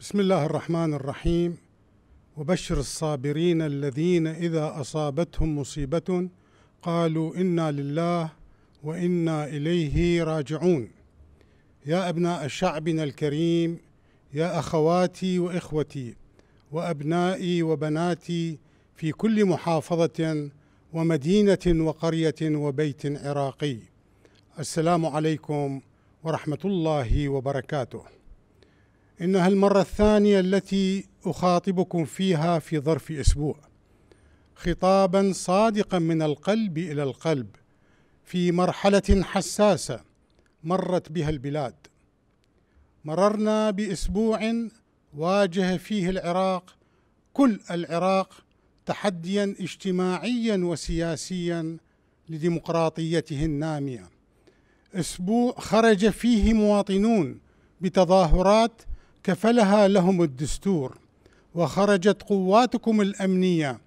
بسم الله الرحمن الرحيم وبشر الصابرين الذين اذا اصابتهم مصيبه قالوا انا لله وانا اليه راجعون يا ابناء شعبنا الكريم يا اخواتي واخوتي وابنائي وبناتي في كل محافظه ومدينه وقريه وبيت عراقي السلام عليكم ورحمه الله وبركاته إنها المرة الثانية التي أخاطبكم فيها في ظرف أسبوع خطابا صادقا من القلب إلى القلب في مرحلة حساسة مرت بها البلاد مررنا بأسبوع واجه فيه العراق كل العراق تحديا اجتماعيا وسياسيا لديمقراطيته الناميه اسبوع خرج فيه مواطنون بتظاهرات كفلها لهم الدستور وخرجت قواتكم الامنيه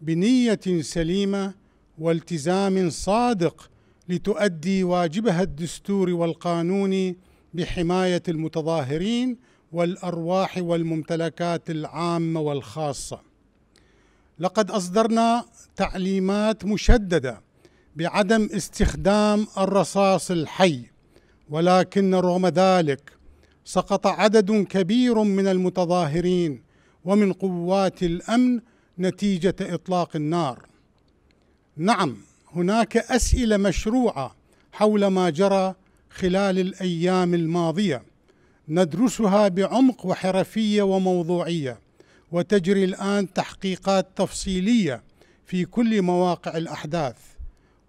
بنيه سليمه والتزام صادق لتؤدي واجبها الدستوري والقانوني بحمايه المتظاهرين والارواح والممتلكات العامه والخاصه لقد اصدرنا تعليمات مشدده بعدم استخدام الرصاص الحي ولكن رغم ذلك سقط عدد كبير من المتظاهرين ومن قوات الامن نتيجه اطلاق النار نعم هناك اسئله مشروعه حول ما جرى خلال الايام الماضيه ندرسها بعمق وحرفيه وموضوعيه وتجري الان تحقيقات تفصيليه في كل مواقع الاحداث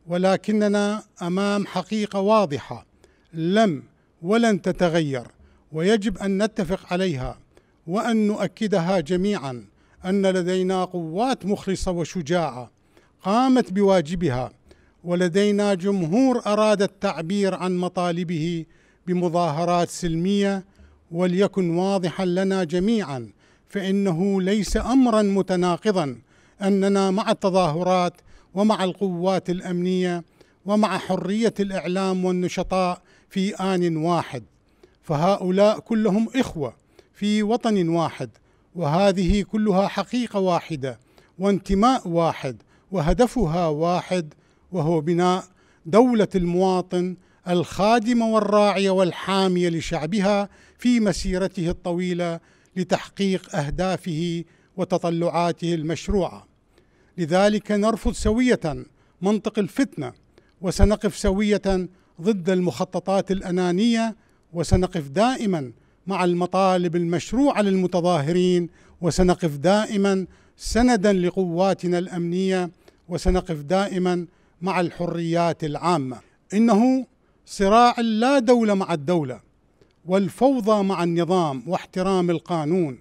ولكننا امام حقيقه واضحه لم ولن تتغير ويجب ان نتفق عليها وان نؤكدها جميعا ان لدينا قوات مخلصه وشجاعه قامت بواجبها ولدينا جمهور اراد التعبير عن مطالبه بمظاهرات سلميه وليكن واضحا لنا جميعا فانه ليس امرا متناقضا اننا مع التظاهرات ومع القوات الامنيه ومع حريه الاعلام والنشطاء في ان واحد فهؤلاء كلهم إخوة في وطن واحد وهذه كلها حقيقة واحدة وانتماء واحد وهدفها واحد وهو بناء دولة المواطن الخادمة والراعية والحامية لشعبها في مسيرته الطويلة لتحقيق أهدافه وتطلعاته المشروعة. لذلك نرفض سوية منطق الفتنة وسنقف سوية ضد المخططات الأنانية وسنقف دائما مع المطالب المشروعه للمتظاهرين وسنقف دائما سندا لقواتنا الامنيه وسنقف دائما مع الحريات العامه انه صراع لا دوله مع الدوله والفوضى مع النظام واحترام القانون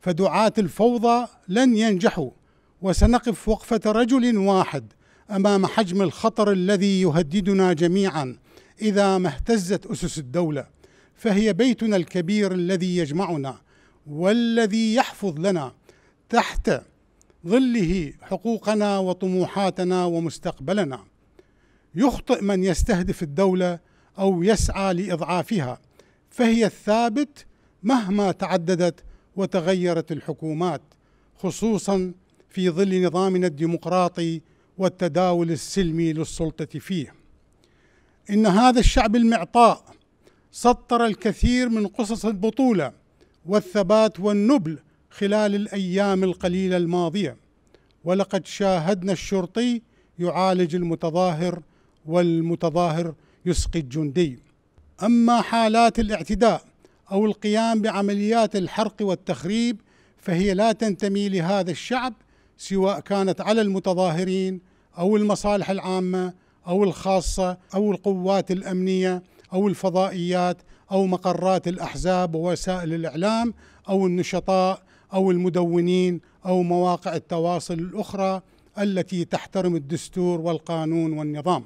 فدعاه الفوضى لن ينجحوا وسنقف وقفه رجل واحد امام حجم الخطر الذي يهددنا جميعا إذا ما اهتزت أسس الدولة فهي بيتنا الكبير الذي يجمعنا والذي يحفظ لنا تحت ظله حقوقنا وطموحاتنا ومستقبلنا يخطئ من يستهدف الدولة أو يسعى لإضعافها فهي الثابت مهما تعددت وتغيرت الحكومات خصوصا في ظل نظامنا الديمقراطي والتداول السلمي للسلطة فيه إن هذا الشعب المعطاء سطر الكثير من قصص البطولة والثبات والنبل خلال الأيام القليلة الماضية ولقد شاهدنا الشرطي يعالج المتظاهر والمتظاهر يسقي الجندي أما حالات الاعتداء أو القيام بعمليات الحرق والتخريب فهي لا تنتمي لهذا الشعب سواء كانت على المتظاهرين أو المصالح العامة او الخاصه او القوات الامنيه او الفضائيات او مقرات الاحزاب ووسائل الاعلام او النشطاء او المدونين او مواقع التواصل الاخرى التي تحترم الدستور والقانون والنظام.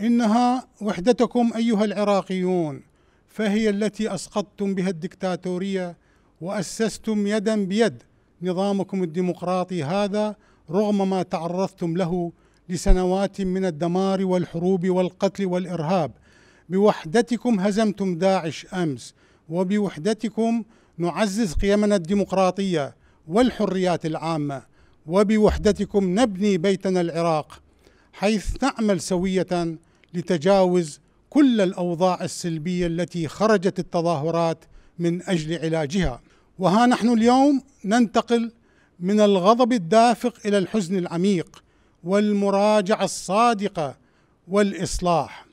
انها وحدتكم ايها العراقيون فهي التي اسقطتم بها الدكتاتوريه واسستم يدا بيد نظامكم الديمقراطي هذا رغم ما تعرضتم له لسنوات من الدمار والحروب والقتل والارهاب بوحدتكم هزمتم داعش امس وبوحدتكم نعزز قيمنا الديمقراطيه والحريات العامه وبوحدتكم نبني بيتنا العراق حيث نعمل سويه لتجاوز كل الاوضاع السلبيه التي خرجت التظاهرات من اجل علاجها وها نحن اليوم ننتقل من الغضب الدافق الى الحزن العميق والمراجعه الصادقه والاصلاح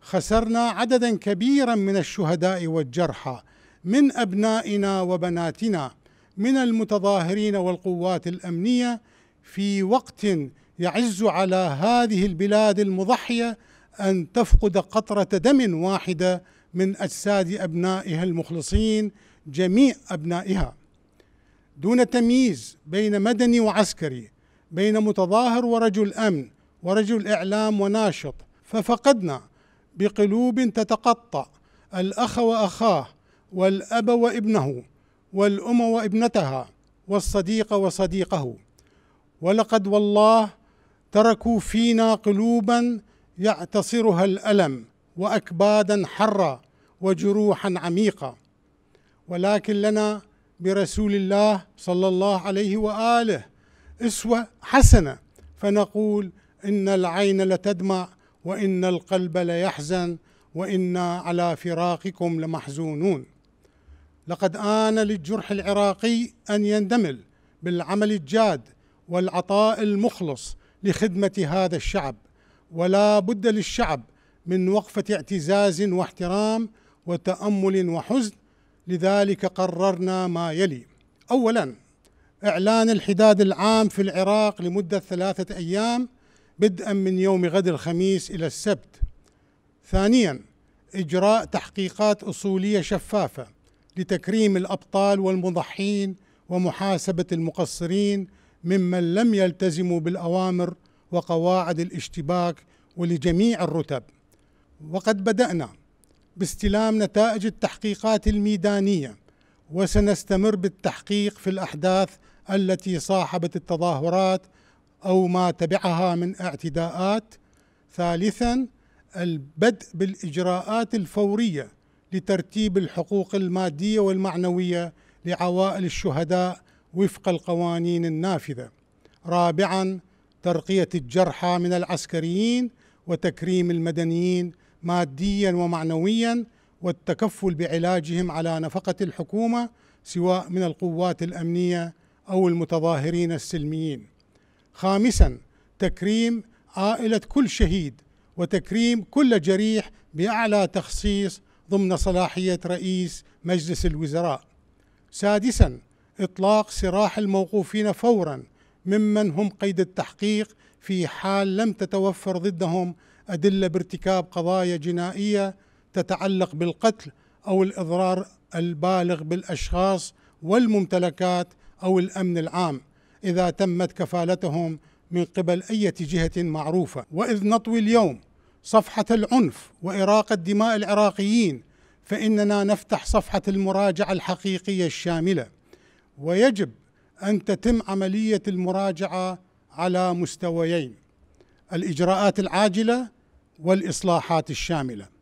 خسرنا عددا كبيرا من الشهداء والجرحى من ابنائنا وبناتنا من المتظاهرين والقوات الامنيه في وقت يعز على هذه البلاد المضحيه ان تفقد قطره دم واحده من اجساد ابنائها المخلصين جميع ابنائها دون تمييز بين مدني وعسكري بين متظاهر ورجل امن ورجل اعلام وناشط ففقدنا بقلوب تتقطع الاخ واخاه والاب وابنه والام وابنتها والصديق وصديقه ولقد والله تركوا فينا قلوبا يعتصرها الالم واكبادا حره وجروحا عميقه ولكن لنا برسول الله صلى الله عليه واله اسوه حسنه فنقول ان العين لتدمع وان القلب ليحزن وانا على فراقكم لمحزونون لقد آن للجرح العراقي أن يندمل بالعمل الجاد والعطاء المخلص لخدمة هذا الشعب ولا بد للشعب من وقفة اعتزاز واحترام وتأمل وحزن لذلك قررنا ما يلي أولاً إعلان الحداد العام في العراق لمدة ثلاثة أيام بدءا من يوم غد الخميس إلى السبت. ثانيا إجراء تحقيقات أصولية شفافة لتكريم الأبطال والمضحين ومحاسبة المقصرين ممن لم يلتزموا بالأوامر وقواعد الاشتباك ولجميع الرتب. وقد بدأنا باستلام نتائج التحقيقات الميدانيه وسنستمر بالتحقيق في الأحداث التي صاحبت التظاهرات أو ما تبعها من اعتداءات ثالثا البدء بالإجراءات الفورية لترتيب الحقوق المادية والمعنوية لعوائل الشهداء وفق القوانين النافذة رابعا ترقية الجرحى من العسكريين وتكريم المدنيين ماديا ومعنويا والتكفل بعلاجهم على نفقة الحكومة سواء من القوات الأمنية أو المتظاهرين السلميين. خامسا تكريم عائلة كل شهيد وتكريم كل جريح بأعلى تخصيص ضمن صلاحية رئيس مجلس الوزراء. سادسا إطلاق سراح الموقوفين فورا ممن هم قيد التحقيق في حال لم تتوفر ضدهم أدلة بارتكاب قضايا جنائية تتعلق بالقتل او الاضرار البالغ بالاشخاص والممتلكات او الامن العام اذا تمت كفالتهم من قبل اي جهه معروفه واذ نطوي اليوم صفحه العنف واراقه دماء العراقيين فاننا نفتح صفحه المراجعه الحقيقيه الشامله ويجب ان تتم عمليه المراجعه على مستويين الاجراءات العاجله والاصلاحات الشامله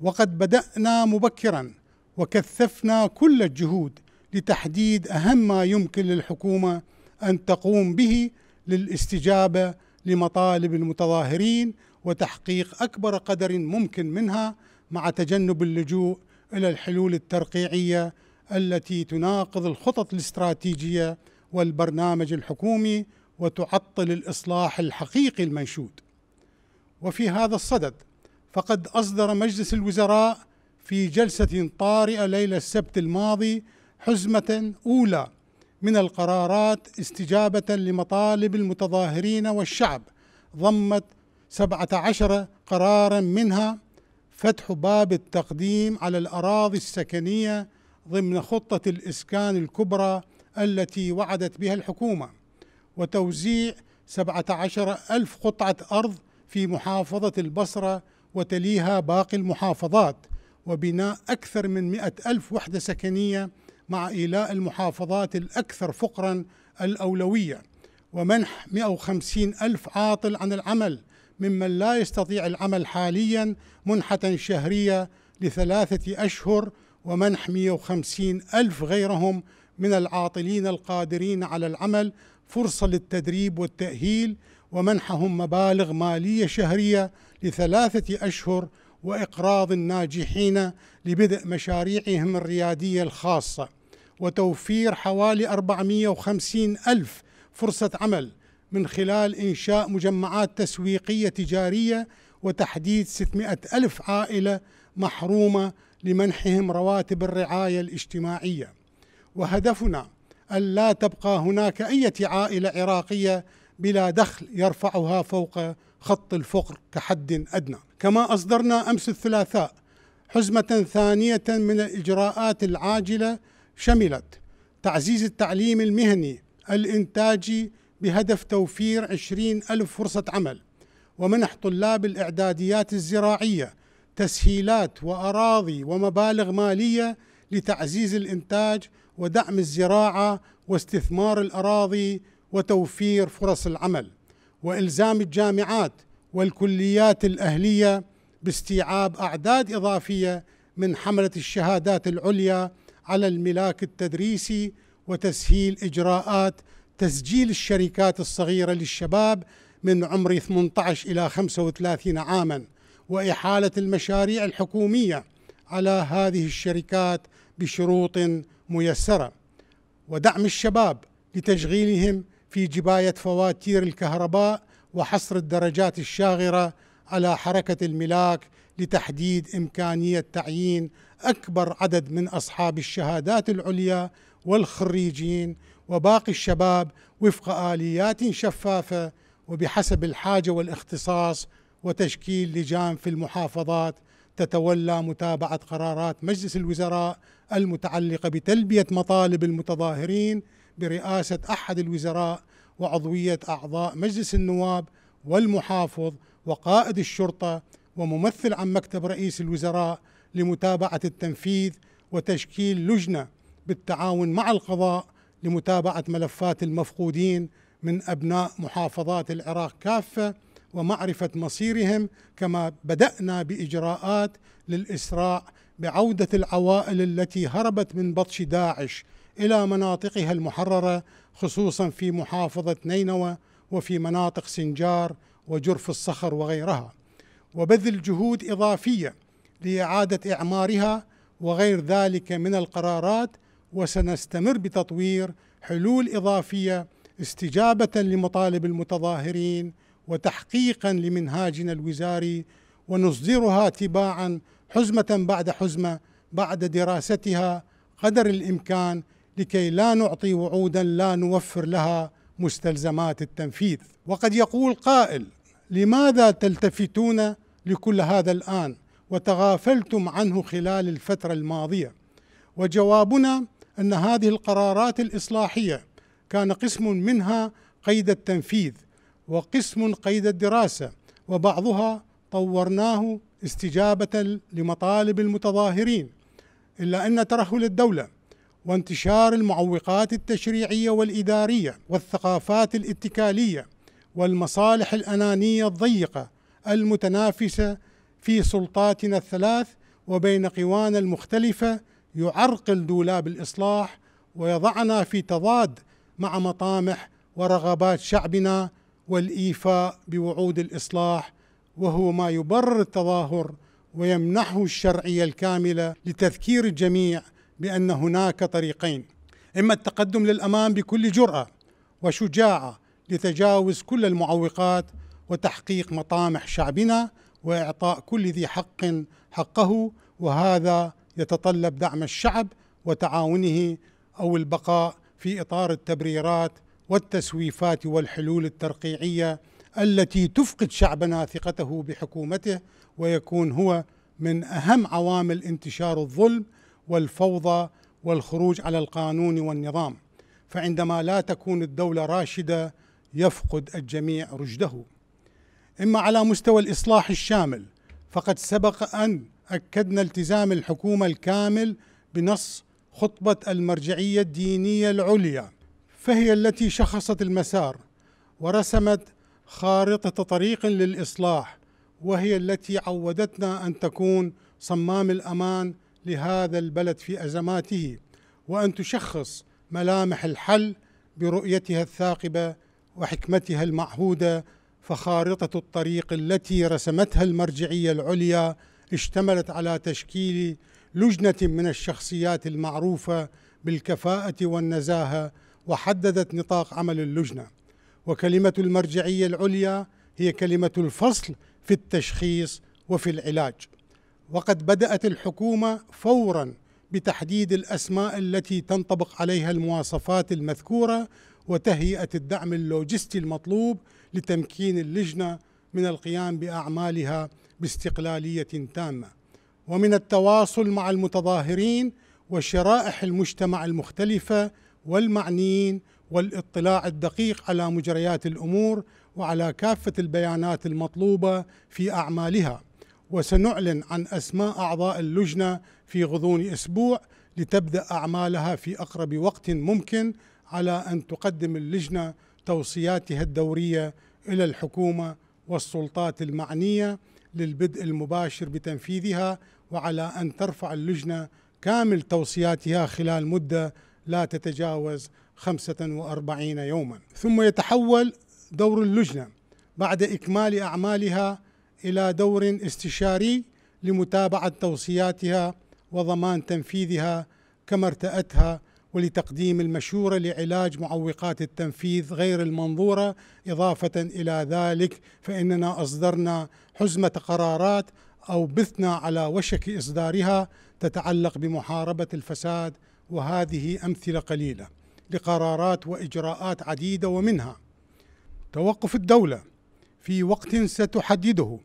وقد بدأنا مبكرا وكثفنا كل الجهود لتحديد أهم ما يمكن للحكومة أن تقوم به للاستجابة لمطالب المتظاهرين وتحقيق أكبر قدر ممكن منها مع تجنب اللجوء إلى الحلول الترقيعية التي تناقض الخطط الاستراتيجية والبرنامج الحكومي وتعطل الإصلاح الحقيقي المنشود وفي هذا الصدد فقد أصدر مجلس الوزراء في جلسة طارئة ليلة السبت الماضي حزمة أولى من القرارات استجابة لمطالب المتظاهرين والشعب ضمت 17 قرارا منها فتح باب التقديم على الأراضي السكنية ضمن خطة الإسكان الكبرى التي وعدت بها الحكومة وتوزيع 17 ألف قطعة أرض في محافظة البصرة وتليها باقي المحافظات وبناء أكثر من مئة ألف وحدة سكنية مع إيلاء المحافظات الأكثر فقرا الأولوية ومنح 150 ألف عاطل عن العمل ممن لا يستطيع العمل حاليا منحة شهرية لثلاثة أشهر ومنح 150 ألف غيرهم من العاطلين القادرين على العمل فرصة للتدريب والتأهيل ومنحهم مبالغ مالية شهرية لثلاثة أشهر وإقراض الناجحين لبدء مشاريعهم الريادية الخاصة وتوفير حوالي 450 ألف فرصة عمل من خلال إنشاء مجمعات تسويقية تجارية وتحديد 600 ألف عائلة محرومة لمنحهم رواتب الرعاية الاجتماعية وهدفنا ألا تبقى هناك أي عائلة عراقية بلا دخل يرفعها فوق خط الفقر كحد أدنى كما أصدرنا أمس الثلاثاء حزمة ثانية من الإجراءات العاجلة شملت تعزيز التعليم المهني الإنتاجي بهدف توفير 20 ألف فرصة عمل ومنح طلاب الإعداديات الزراعية تسهيلات وأراضي ومبالغ مالية لتعزيز الإنتاج ودعم الزراعة واستثمار الأراضي وتوفير فرص العمل والزام الجامعات والكليات الاهليه باستيعاب اعداد اضافيه من حمله الشهادات العليا على الملاك التدريسي وتسهيل اجراءات تسجيل الشركات الصغيره للشباب من عمر 18 الى 35 عاما واحاله المشاريع الحكوميه على هذه الشركات بشروط ميسره ودعم الشباب لتشغيلهم في جباية فواتير الكهرباء وحصر الدرجات الشاغرة على حركة الملاك لتحديد إمكانية تعيين أكبر عدد من أصحاب الشهادات العليا والخريجين وباقي الشباب وفق آليات شفافة وبحسب الحاجة والاختصاص وتشكيل لجان في المحافظات تتولى متابعة قرارات مجلس الوزراء المتعلقة بتلبية مطالب المتظاهرين برئاسة أحد الوزراء وعضوية أعضاء مجلس النواب والمحافظ وقائد الشرطة وممثل عن مكتب رئيس الوزراء لمتابعة التنفيذ وتشكيل لجنة بالتعاون مع القضاء لمتابعة ملفات المفقودين من أبناء محافظات العراق كافة ومعرفة مصيرهم كما بدأنا بإجراءات للإسراع بعودة العوائل التي هربت من بطش داعش إلى مناطقها المحررة خصوصا في محافظة نينوى وفي مناطق سنجار وجرف الصخر وغيرها وبذل جهود إضافية لإعادة إعمارها وغير ذلك من القرارات وسنستمر بتطوير حلول إضافية استجابة لمطالب المتظاهرين وتحقيقا لمنهاجنا الوزاري ونصدرها تباعا حزمة بعد حزمة بعد دراستها قدر الإمكان لكي لا نعطي وعودا لا نوفر لها مستلزمات التنفيذ وقد يقول قائل لماذا تلتفتون لكل هذا الان وتغافلتم عنه خلال الفتره الماضيه وجوابنا ان هذه القرارات الاصلاحيه كان قسم منها قيد التنفيذ وقسم قيد الدراسه وبعضها طورناه استجابه لمطالب المتظاهرين الا ان ترهل الدوله وانتشار المعوقات التشريعيه والاداريه والثقافات الاتكاليه والمصالح الانانيه الضيقه المتنافسه في سلطاتنا الثلاث وبين قوانا المختلفه يعرقل دولاب الاصلاح ويضعنا في تضاد مع مطامح ورغبات شعبنا والايفاء بوعود الاصلاح وهو ما يبرر التظاهر ويمنحه الشرعيه الكامله لتذكير الجميع بان هناك طريقين اما التقدم للامام بكل جراه وشجاعه لتجاوز كل المعوقات وتحقيق مطامح شعبنا واعطاء كل ذي حق حقه وهذا يتطلب دعم الشعب وتعاونه او البقاء في اطار التبريرات والتسويفات والحلول الترقيعيه التي تفقد شعبنا ثقته بحكومته ويكون هو من اهم عوامل انتشار الظلم والفوضى والخروج على القانون والنظام فعندما لا تكون الدولة راشدة يفقد الجميع رشده إما على مستوى الإصلاح الشامل فقد سبق أن أكدنا التزام الحكومة الكامل بنص خطبة المرجعية الدينية العليا فهي التي شخصت المسار ورسمت خارطة طريق للإصلاح وهي التي عودتنا أن تكون صمام الأمان لهذا البلد في ازماته وان تشخص ملامح الحل برؤيتها الثاقبه وحكمتها المعهوده فخارطه الطريق التي رسمتها المرجعيه العليا اشتملت على تشكيل لجنه من الشخصيات المعروفه بالكفاءه والنزاهه وحددت نطاق عمل اللجنه وكلمه المرجعيه العليا هي كلمه الفصل في التشخيص وفي العلاج وقد بدأت الحكومة فورا بتحديد الأسماء التي تنطبق عليها المواصفات المذكورة وتهيئة الدعم اللوجستي المطلوب لتمكين اللجنة من القيام بأعمالها باستقلالية تامة ومن التواصل مع المتظاهرين وشرائح المجتمع المختلفة والمعنيين والاطلاع الدقيق على مجريات الأمور وعلى كافة البيانات المطلوبة في أعمالها وسنعلن عن أسماء أعضاء اللجنة في غضون أسبوع لتبدأ أعمالها في أقرب وقت ممكن على أن تقدم اللجنة توصياتها الدورية إلى الحكومة والسلطات المعنية للبدء المباشر بتنفيذها وعلى أن ترفع اللجنة كامل توصياتها خلال مدة لا تتجاوز 45 يوما ثم يتحول دور اللجنة بعد إكمال أعمالها إلى دور استشاري لمتابعة توصياتها وضمان تنفيذها كما ارتأتها ولتقديم المشورة لعلاج معوقات التنفيذ غير المنظورة إضافة إلى ذلك فإننا أصدرنا حزمة قرارات أو بثنا على وشك إصدارها تتعلق بمحاربة الفساد وهذه أمثلة قليلة لقرارات وإجراءات عديدة ومنها توقف الدولة في وقت ستحدده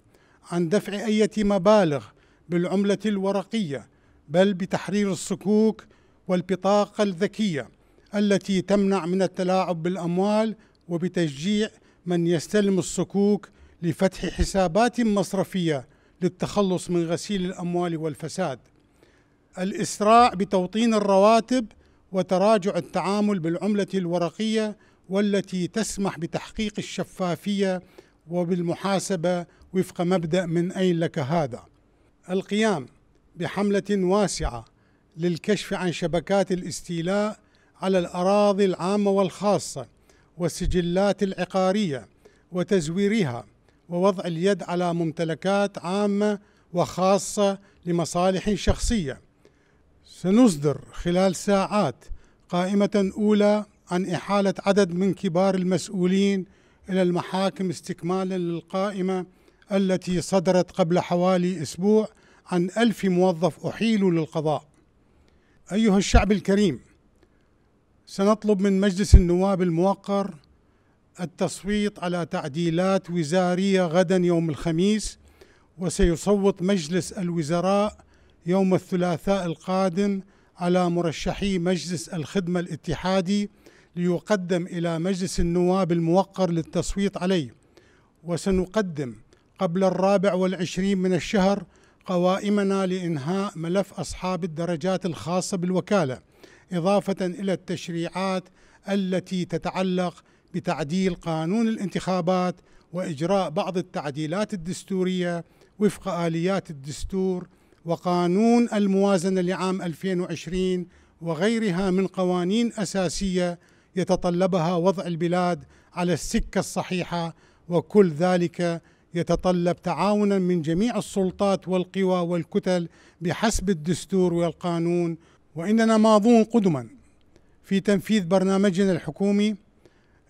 عن دفع أية مبالغ بالعملة الورقية بل بتحرير الصكوك والبطاقة الذكية التي تمنع من التلاعب بالأموال وبتشجيع من يستلم الصكوك لفتح حسابات مصرفية للتخلص من غسيل الأموال والفساد الإسراع بتوطين الرواتب وتراجع التعامل بالعملة الورقية والتي تسمح بتحقيق الشفافية وبالمحاسبة وفق مبدأ من أين لك هذا القيام بحملة واسعة للكشف عن شبكات الاستيلاء على الأراضي العامة والخاصة والسجلات العقارية وتزويرها ووضع اليد على ممتلكات عامة وخاصة لمصالح شخصية سنصدر خلال ساعات قائمة أولى عن إحالة عدد من كبار المسؤولين إلى المحاكم استكمالا للقائمة التي صدرت قبل حوالي أسبوع عن ألف موظف أحيلوا للقضاء أيها الشعب الكريم سنطلب من مجلس النواب الموقر التصويت على تعديلات وزارية غدا يوم الخميس وسيصوت مجلس الوزراء يوم الثلاثاء القادم على مرشحي مجلس الخدمة الاتحادي ليقدم إلى مجلس النواب الموقر للتصويت عليه وسنقدم قبل الرابع والعشرين من الشهر قوائمنا لإنهاء ملف أصحاب الدرجات الخاصة بالوكالة إضافة إلى التشريعات التي تتعلق بتعديل قانون الانتخابات وإجراء بعض التعديلات الدستورية وفق آليات الدستور وقانون الموازنة لعام 2020 وغيرها من قوانين أساسية يتطلبها وضع البلاد على السكه الصحيحه وكل ذلك يتطلب تعاونا من جميع السلطات والقوى والكتل بحسب الدستور والقانون واننا ماضون قدما في تنفيذ برنامجنا الحكومي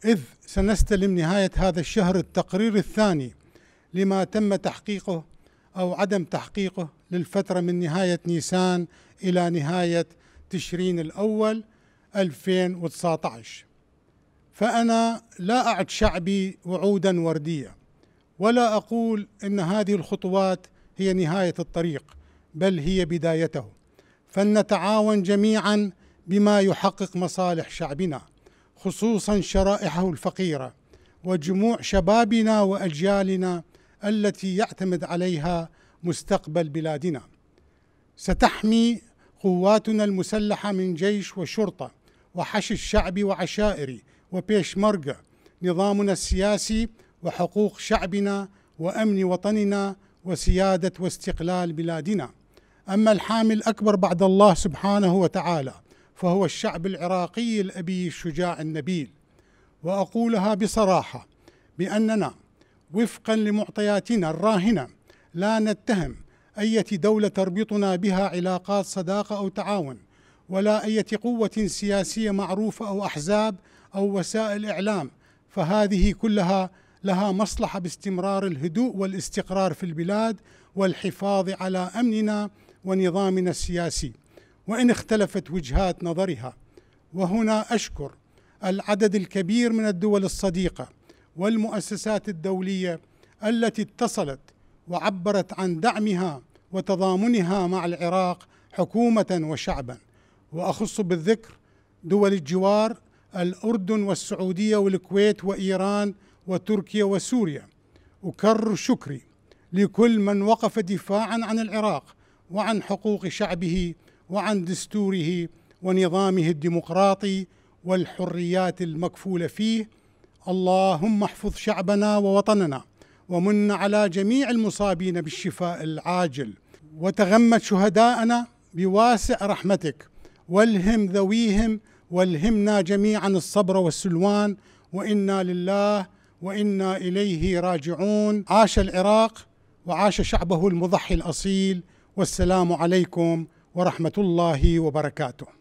اذ سنستلم نهايه هذا الشهر التقرير الثاني لما تم تحقيقه او عدم تحقيقه للفتره من نهايه نيسان الى نهايه تشرين الاول 2019 فأنا لا أعد شعبي وعودا وردية ولا أقول إن هذه الخطوات هي نهاية الطريق بل هي بدايته فلنتعاون جميعا بما يحقق مصالح شعبنا خصوصا شرائحه الفقيرة وجموع شبابنا وأجيالنا التي يعتمد عليها مستقبل بلادنا ستحمي قواتنا المسلحة من جيش وشرطة وحشد شعبي وعشائري وبيش مرقة نظامنا السياسي وحقوق شعبنا وأمن وطننا وسيادة واستقلال بلادنا أما الحامل الأكبر بعد الله سبحانه وتعالى فهو الشعب العراقي الأبي الشجاع النبيل وأقولها بصراحة بأننا وفقا لمعطياتنا الراهنة لا نتهم أية دولة تربطنا بها علاقات صداقة أو تعاون ولا أية قوة سياسية معروفة أو أحزاب أو وسائل إعلام فهذه كلها لها مصلحة باستمرار الهدوء والاستقرار في البلاد والحفاظ على أمننا ونظامنا السياسي وإن اختلفت وجهات نظرها وهنا أشكر العدد الكبير من الدول الصديقة والمؤسسات الدولية التي اتصلت وعبرت عن دعمها وتضامنها مع العراق حكومة وشعبا واخص بالذكر دول الجوار الاردن والسعوديه والكويت وايران وتركيا وسوريا اكرر شكري لكل من وقف دفاعا عن العراق وعن حقوق شعبه وعن دستوره ونظامه الديمقراطي والحريات المكفوله فيه اللهم احفظ شعبنا ووطننا ومن على جميع المصابين بالشفاء العاجل وتغمد شهداءنا بواسع رحمتك والهم ذويهم والهمنا جميعا الصبر والسلوان وانا لله وانا اليه راجعون عاش العراق وعاش شعبه المضحي الاصيل والسلام عليكم ورحمه الله وبركاته